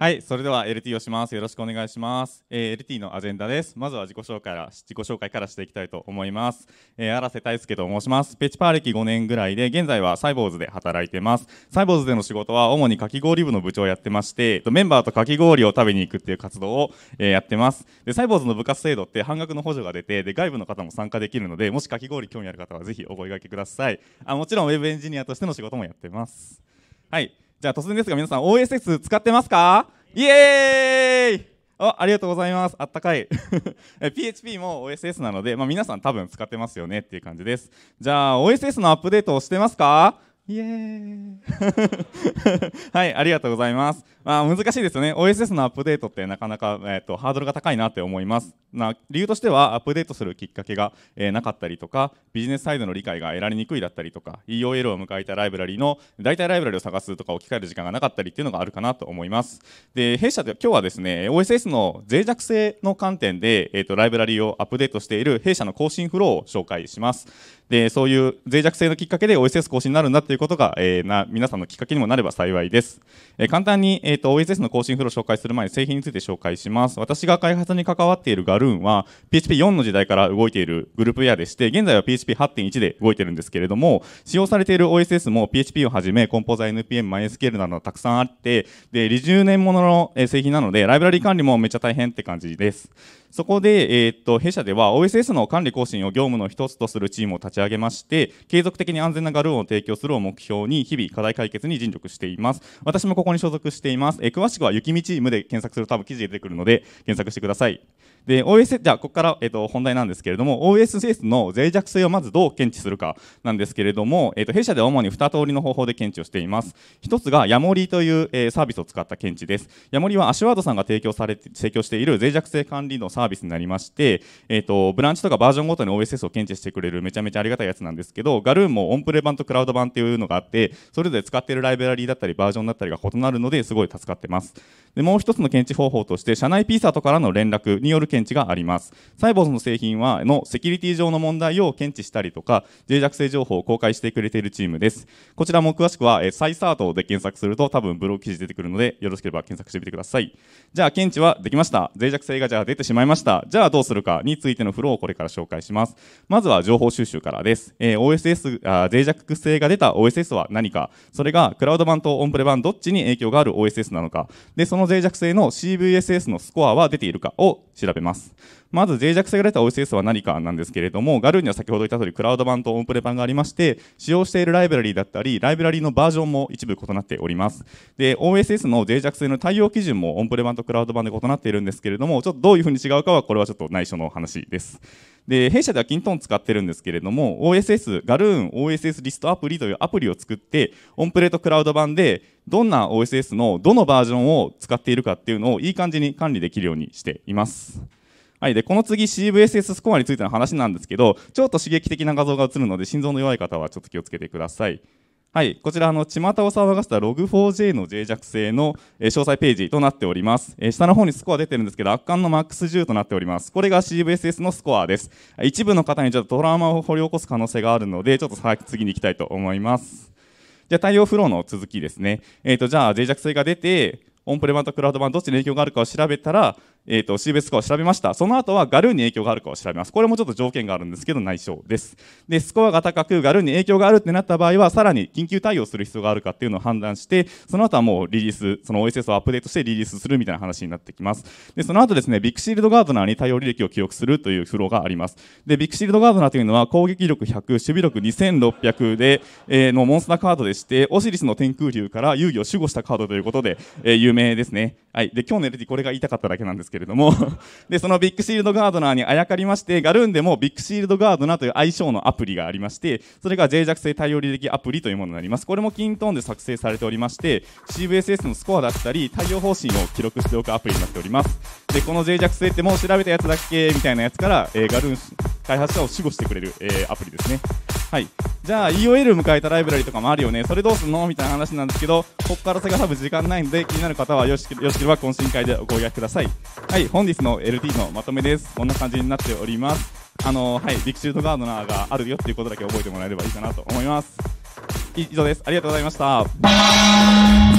はい、それでは LT をします。よろしくお願いします。えー、LT のアジェンダです。まずは自己紹介から自己紹介からしていきたいと思います。えー、荒瀬大輔と申します。ペチパー歴5年ぐらいで、現在はサイボーズで働いてます。サイボーズでの仕事は主にかき氷部の部長をやってまして、メンバーとかき氷を食べに行くっていう活動を、えやってます。で、サイボーズの部活制度って半額の補助が出て、で、外部の方も参加できるので、もしかき氷興味ある方はぜひお声掛けください。あ、もちろん web エンジニアとしての仕事もやってます。はい。じゃあ突然ですが皆さん OSS 使ってますかイエーイあありがとうございます。あったかい。PHP も OSS なので、まあ、皆さん多分使ってますよねっていう感じです。じゃあ OSS のアップデートをしてますかイエーイ はい、ありがとうございます。まあ、難しいですよね。OSS のアップデートってなかなか、えーと、ハードルが高いなって思います。な理由としては、アップデートするきっかけが、えー、なかったりとか、ビジネスサイドの理解が得られにくいだったりとか、EOL を迎えたライブラリの、代替ライブラリを探すとか置き換える時間がなかったりっていうのがあるかなと思います。で、弊社で今日はですね、OSS の脆弱性の観点で、えーと、とライブラリをアップデートしている弊社の更新フローを紹介します。で、そういう脆弱性のきっかけで OSS 更新になるんだっていうことが、えー、な皆さんのきっかけにもなれば幸いです。えー、簡単に、えーと、OSS の更新フローを紹介する前に製品について紹介します。私が開発に関わっているガルーンは PHP4 の時代から動いているグループウェアでして、現在は PHP8.1 で動いてるんですけれども、使用されている OSS も PHP をはじめ、コンポーザ NPM、MySQL などたくさんあって、で、20年ものの製品なので、ライブラリ管理もめっちゃ大変って感じです。そこで、えー、っと弊社では OSS の管理更新を業務の一つとするチームを立ち上げまして継続的に安全なガルーンを提供するを目標に日々課題解決に尽力しています私もここに所属しています、えー、詳しくは雪見チームで検索すると多分記事で出てくるので検索してくださいで、OS、じゃあ、ここから、えっと、本題なんですけれども、OSS の脆弱性をまずどう検知するかなんですけれども、えっと、弊社では主に2通りの方法で検知をしています。1つが、ヤモリという、えー、サービスを使った検知です。ヤモリはアシュワードさんが提供されて、提供している脆弱性管理のサービスになりまして、えっと、ブランチとかバージョンごとに OSS を検知してくれるめちゃめちゃありがたいやつなんですけど、ガルーンもオンプレ版とクラウド版っていうのがあって、それぞれ使っているライブラリーだったり、バージョンだったりが異なるので、すごい助かってます。で、もう一つの検知方法として、社内ピーサーとからの連絡による検知がありますサイボーズの製品はのセキュリティ上の問題を検知したりとか脆弱性情報を公開してくれているチームですこちらも詳しくは、えー、サイサートで検索すると多分ブログ記事出てくるのでよろしければ検索してみてくださいじゃあ検知はできました脆弱性がじゃあ出てしまいましたじゃあどうするかについてのフローをこれから紹介しますまずは情報収集からです、えー、OSS あ脆弱性が出た OSS は何かそれがクラウド版とオンプレ版どっちに影響がある OSS なのかでその脆弱性の CVSS のスコアは出ているかを調べれます。まず脆弱性が出た OSS は何かなんですけれども、ガルーには先ほど言った通りクラウド版とオンプレ版がありまして、使用しているライブラリーだったり、ライブラリーのバージョンも一部異なっております。で、OSS の脆弱性の対応基準もオンプレ版とクラウド版で異なっているんですけれども、ちょっとどういうふうに違うかはこれはちょっと内緒の話です。で弊社では Kintone 使ってるんですけれども OSS ガルーン OSS リストアプリというアプリを作ってオンプレートクラウド版でどんな OSS のどのバージョンを使っているかっていうのをいい感じに管理できるようにしています。はい、でこの次 CVSS スコアについての話なんですけどちょっと刺激的な画像が映るので心臓の弱い方はちょっと気をつけてください。はい、こちらあの巷を騒がせたログ4 j の脆弱性の、詳細ページとなっております、下の方にスコア出てるんですけど圧巻の MAX10 となっておりますこれが CVSS のスコアです一部の方にちょっとトラウマを掘り起こす可能性があるのでちょっと次に行きたいと思いますじゃあ対応フローの続きですね、えーとじゃあ脆弱性が出てオンプレ版とクラウド版どっちに影響があるかを調べたら、えーと、CBS アを調べましたその後はガルーンに影響があるかを調べますこれもちょっと条件があるんですけど内緒ですでスコアが高くガルーンに影響があるってなった場合はさらに緊急対応する必要があるかっていうのを判断してその後はもうリリースその OSS をアップデートしてリリースするみたいな話になってきますでその後ですねビッグシールドガードナーに対応履歴を記憶するというフローがありますでビッグシールドガードナーというのは攻撃力100守備力2600で、えー、のモンスターカードでしてオシリスの天空竜から遊戯を守護したカードということで、えー、有名ですね。はい。で、今日の LT これが言いたかっただけなんですけれども で、そのビッグシールドガードナーにあやかりまして、ガルーンでもビッグシールドガードナーという愛称のアプリがありまして、それが脆弱性対応履歴アプリというものになります。これもキントーンで作成されておりまして、CVSS のスコアだったり、対応方針を記録しておくアプリになっております。で、この脆弱性ってもう調べたやつだっけみたいなやつから、えー、ガルーン開発者を守護してくれる、えー、アプリですね。はい。じゃあ EOL 迎えたライブラリとかもあるよねそれどうすんのみたいな話なんですけどここから先が多分時間ないんで気になる方はよしよろしければ懇親会でご予約くださいはい本日の LT のまとめですこんな感じになっておりますあのはいビクシュートガードナーがあるよっていうことだけ覚えてもらえればいいかなと思います以上ですありがとうございました